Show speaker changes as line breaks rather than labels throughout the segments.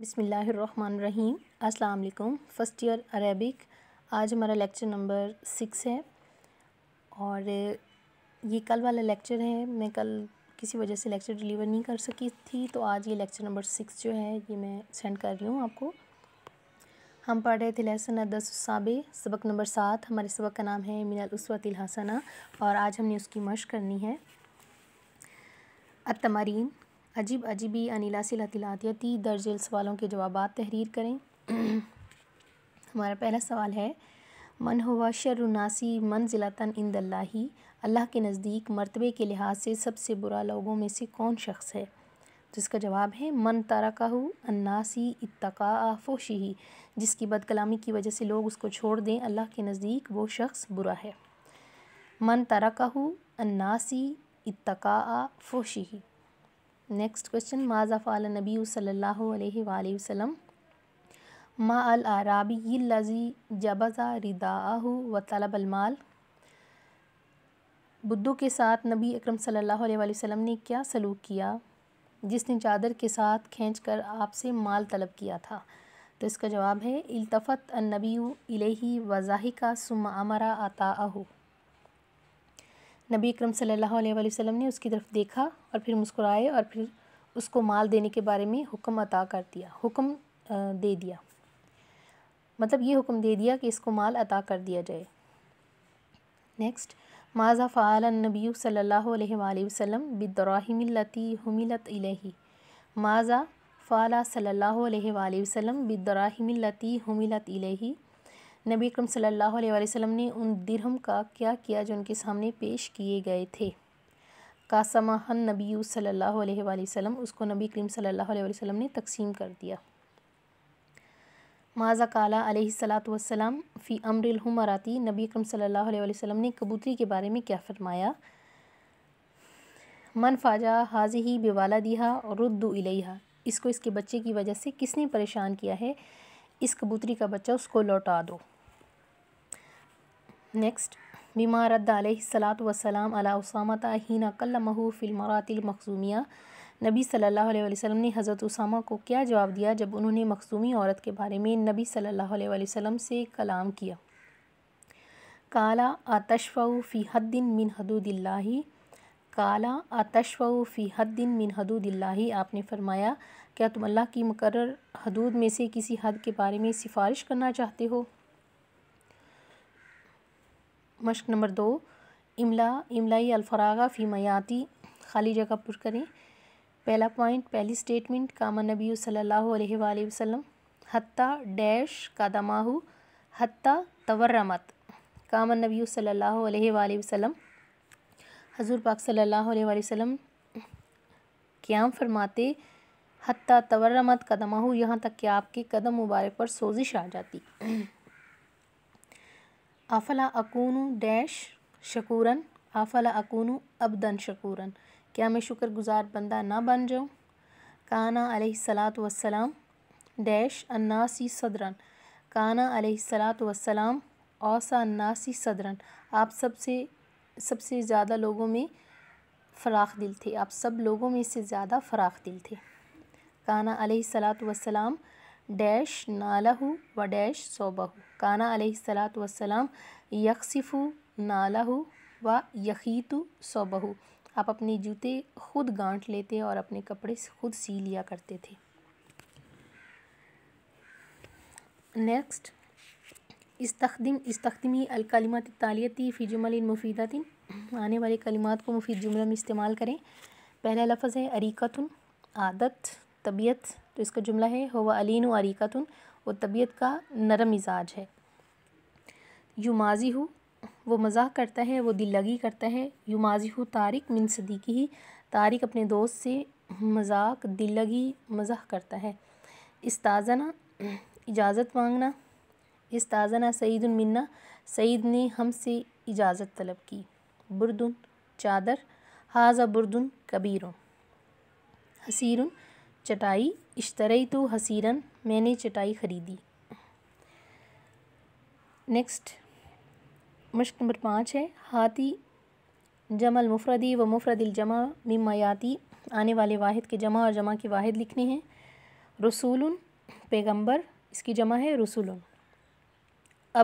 बिसमीम अल्लाम first year Arabic आज हमारा लेक्चर नंबर सिक्स है और ये कल वाला लेक्चर है मैं कल किसी वजह से लेक्चर डिलीवर नहीं कर सकी थी तो आज ये लेक्चर नंबर सिक्स जो है ये मैं सेंड कर रही हूँ आपको हम पढ़ रहे थे लहसन दस साबे सबक नंबर सात हमारे सबक का नाम है मिनल उसवतिल हसना और आज हमने उसकी मश करनी है अतमारीन अजीब अजीबी अनिलासिल हतिलातियाती दर्ज सवालों के जवाब तहरीर करें हमारा पहला सवाल है मन हुआ जिलातन इन इंदल्लाही अल्लाह के नज़दीक मरतबे के लिहाज से सबसे बुरा लोगों में से कौन शख्स है तो इसका जवाब है मन तारकाहू अन्नासी इतका फोशी जिसकी बदकलामी की वजह से लोग उसको छोड़ दें अल्लाह के नज़दीक वो शख्स बुरा है मन तारकाहू अन्नासी इतका फोशी नेक्स्ट क्वेश्चन माजा फ़ाल नबी सल्ला वसम मा अल आराबी लजी जबज़ा रिदाहू व तलबलमाल बुद्धू के साथ नबी अकरम सल्लल्लाहु अलैहि वसल्लम ने क्या सलूक किया जिसने चादर के साथ खींच कर आपसे माल तलब किया था तो इसका जवाब है इल्तफ़त नबी इलेही वज़ाहिका सुमा अमरा आता नबी अक्रम सल्लल्लाहु ने उसकी तरफ देखा और फिर मुस्कुराए और फिर उसको माल देने के बारे में हुक्म अता कर दिया हुक्म दे दिया मतलब ये हुक्म दे दिया कि इसको माल अता कर दिया जाए नेक्स्ट माजा फ़ाल नबी सल्ला वसम बिदराहमिलती हमिलत माजा फ़ाला सल्ला वसम बिदराहमिलती हमिलत इलही नबी अकरम सल्लल्लाहु अलैहि वसल्लम ने उन दिरहम का क्या किया जो उनके सामने पेश किए गए थे कासमाहन नबी सल्लल्लाहु अलैहि वसल्लम उसको नबी करीम सल्लल्लाहु अलैहि वसल्लम ने तकसीम कर दिया माजा काला सलाम फ़ी अमरमराती नबी अकरम सल्लल्लाहु अलैहि वसल्लम ने कबूतरी के बारे में क्या फ़रमाया मन फ़ाजा हाजी ही बेवाला दिया और रुद्दू इलेहा इसको इसके बच्चे की वजह से किसने परेशान किया है इस कबूतरी का बच्चा उसको लौटा दो नेक्स्ट बिमा रद्द सलात वसलाम अला उसामा तहीना महू फिल्मातिल मखसूमिया नबी सल्लल्लाहु अलैहि वसल्लम ने हज़रत उसामा को क्या जवाब दिया जब उन्होंने मखसूमी औरत के बारे में नबी सल्लल्लाहु अलैहि वसल्लम से कलाम किया काला आतशफ़ फ़ी हद्दिन मिन हदूदिल्ला काला आतशफ़ फ़ी हद्दिन मिन हदूदिल्ला आपने फरमाया क्या तुम अल्लाह की मकर्र हदूद में से किसी हद के बारे में सिफारिश करना चाहते हो मश्क नंबर दो इमला इमलाई अलफरागा फ़ीमयाती खाली जगह पुर करें पहला पॉइंट पहली स्टेटमेंट कामा नबी सल्लल्लाहु अलैहि वसल्लम हत्ता डैश कादमाहु हत्ता तवर्रमत कामा नबी सल्लल्लाहु अलैहि वसल्लम हजूर पाक सल्लल्लाहु अलैहि वसल्लम क्याम फरमाते हत्ता तवर्रमत कदमाहु यहाँ तक कि आपके कदम मुबारक पर सोजिश आ जाती अफला अकून डैश शकूरन अफला अकून अबदन शकूरन क्या मैं शुक्रगुजार बंदा ना बन जाऊँ काना सलात वसलाम डैश अन्नासी सदरन काना सलात वसलाम औसा अन्नासी सदरन आप सबसे सबसे ज़्यादा लोगों में फ़राख दिल थे आप सब लोगों में से ज़्यादा फ़राख दिल थे काना सलात वसलाम डैश नालहू व डैश सोबहू काना अलैहिस्सलात वसलाम यकसिफ़ू नालहू व यखीतु सोबहू आप अपने जूते खुद गांठ लेते और अपने कपड़े खुद सी लिया करते थे नेक्स्ट इस्तखदम इस्तखदमी अलकलमत तालियती फ़ी जुमल मुफीदातिन आने वाले कलिमात को मुफीद जुमला में इस्तेमाल करें पहला लफ्ज़ है अरीकतन आदत तबीयत तो इसका जुमला है हो अलिन व अरीकतन वो तबीयत का नरम मिजाज है यू माजी हो वो मजाक करता है वो दिल लगी करता है यू माजी हो तारिक मिन सदीकी ही तारिक अपने दोस्त से मजाक दिल लगी मजाक करता है इस ताज़ाना इजाज़त मांगना इस ताज़ाना सईद मिन्ना सईद ने हमसे इजाज़त तलब की बुरदन चादर हाजा बुरदन कबीर हसीरुन चटाई इश्तरई तो हसीरन मैंने चटाई ख़रीदी नेक्स्ट मश्क़ नंबर पाँच है हाथी जमल मुफरदी व मुफरदिल जमा मयाती आने वाले वाहिद के जमा और जमा के वाहिद लिखने हैं रसूल पैगंबर इसकी जमा है रसूल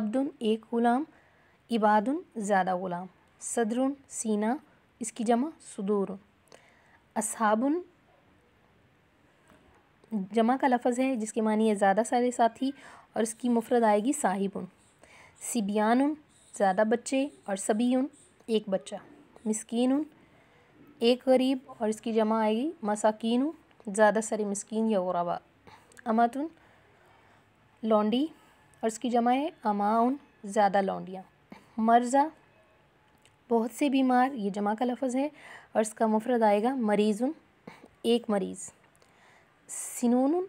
अब्दुन एक ग़ुलाम इबादन ज़्यादा ग़ुलाम सदरुन सीना इसकी जमा सदूर असाबन जमा का लफज है जिसके मानी है ज़्यादा सारे साथी और इसकी मुफरत आएगी साहिबुन सिबियान उन ज़्यादा बच्चे और सभी उन एक बच्चा मस्किन उन एक गरीब और इसकी जमा आएगी मसाकिन उन ज़्यादा सारे मस्किन या गरबा अमातुन लौंडी और इसकी जमा है अमाउन ज़्यादा लौंडियाँ मर्जा बहुत से बीमार ये जमा का लफज है और इसका मुफरत आएगा मरीज़ उन एक मरीज़ सिनोनम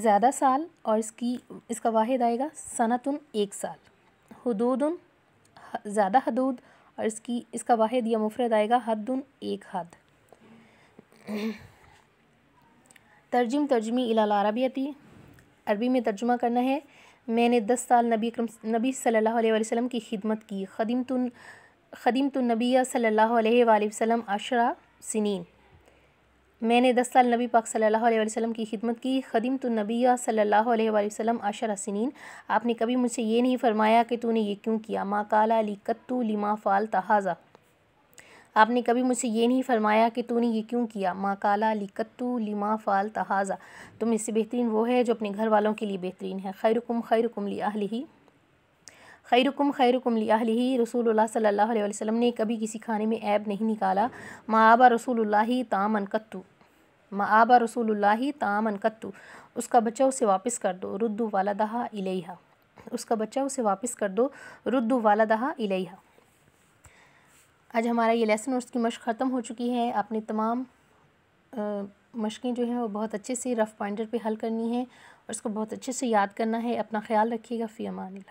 ज़्यादा साल और इसकी इसका वाहिद आएगा सनतन एक साल हदूदन ज़्यादा हदूद और इसकी इसका वाहिद या मुफरद आएगा हद एक हद तर्जुम तर्जमी इलाल अरबियती अरबी में तर्जुमा करना है मैंने दस साल नबी करम नबी सल्लल्लाहु अलैहि वसल्लम की खिदमत की खदीम तुन खदीम तो अशरा सिनीन मैंने दस साल नबी पाक सल्लल्लाहु अलैहि वसल्लम की खिदमत की खदिम तो नबी सल्लल्लाहु अलैहि वसल्लम आशर सिनीन आपने कभी मुझसे ये नहीं फरमाया कि तूने ये क्यों किया माँ काला अली कत्तू लिमा फ़ाल तहाज़ा आपने कभी मुझसे ये नहीं फरमाया कि तूने ये क्यों किया माँ काला कत्तू लिमा फ़ाल तहाज़ा तुम इससे बेहतरीन वो है जो अपने घर वालों के लिए बेहतरीन है खैरुकुम खैरुकुम ली खैरुकुम खैरुकुम लियाली रसूल सल्ला वसम ने कभी किसी खाने में ऐब नहीं निकाला माबा रसूल तामन कत्तू माबा रसूल तामन कत्तू उसका बच्चा उसे वापस कर दो रुद्दु वाला दहा इलेहा उसका बच्चा उसे वापस कर दो रुद्दु वाला दहा इलेहा आज हमारा ये लेसन और उसकी मश्क ख़त्म हो चुकी है आपने तमाम मशक़ें जो हैं वो बहुत अच्छे से रफ़ पॉइंटर पे हल करनी है और उसको बहुत अच्छे से याद करना है अपना ख्याल रखिएगा फ़ी अमान